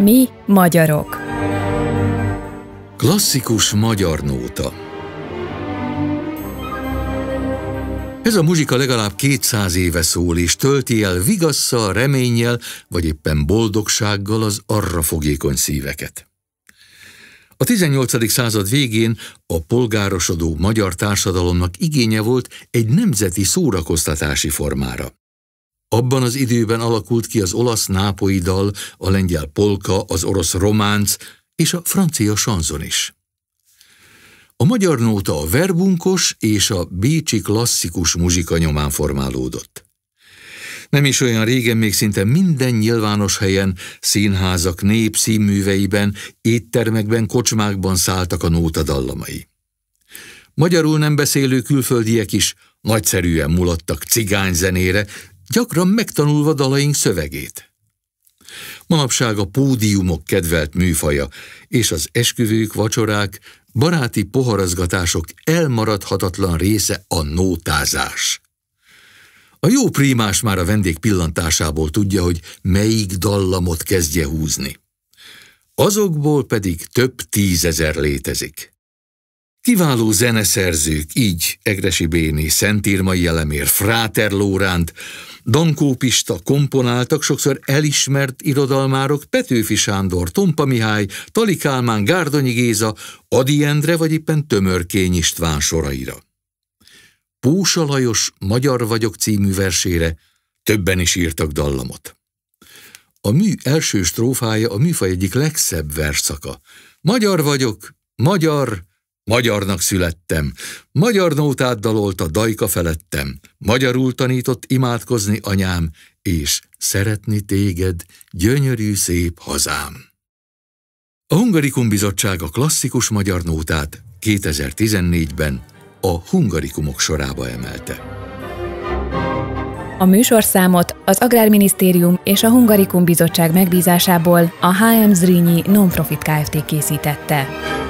Mi magyarok. Klasszikus magyar nóta. Ez a muzsika legalább 200 éve szól, és tölti el vigasszal, reménnyel, vagy éppen boldogsággal az arra fogékony szíveket. A 18. század végén a polgárosodó magyar társadalomnak igénye volt egy nemzeti szórakoztatási formára. Abban az időben alakult ki az olasz nápoi dal, a lengyel polka, az orosz románc és a francia sanzon is. A magyar nóta a verbunkos és a bécsi klasszikus muzsika nyomán formálódott. Nem is olyan régen még szinte minden nyilvános helyen, színházak, színműveiben, éttermekben, kocsmákban szálltak a nóta dallamai. Magyarul nem beszélő külföldiek is nagyszerűen mulattak cigányzenére gyakran megtanulva dalaink szövegét. Manapság a pódiumok kedvelt műfaja, és az esküvők, vacsorák, baráti poharazgatások elmaradhatatlan része a nótázás. A jó prímás már a vendég pillantásából tudja, hogy melyik dallamot kezdje húzni. Azokból pedig több tízezer létezik. Kiváló zeneszerzők, így Egresi Béni, Szentírmai Jelemér, Fráter Lóránt, Dankó Pista komponáltak sokszor elismert irodalmárok Petőfi Sándor, Tompa Mihály, Tali Kálmán, Gárdonyi Géza, Adi Endre vagy éppen Tömörkény István soraira. Pósa Lajos Magyar vagyok című versére többen is írtak dallamot. A mű első strófája a műfaj egyik legszebb verszaka. Magyar vagyok, magyar, Magyarnak születtem, magyar nótát dalolt a dajka felettem, magyarul tanított imádkozni anyám, és szeretni téged, gyönyörű szép hazám. A Hungarikum Bizottság a klasszikus magyar nótát 2014-ben a hungarikumok sorába emelte. A műsorszámot az Agrárminisztérium és a Hungarikum Bizottság megbízásából a HM Zrínyi Nonprofit Kft. készítette.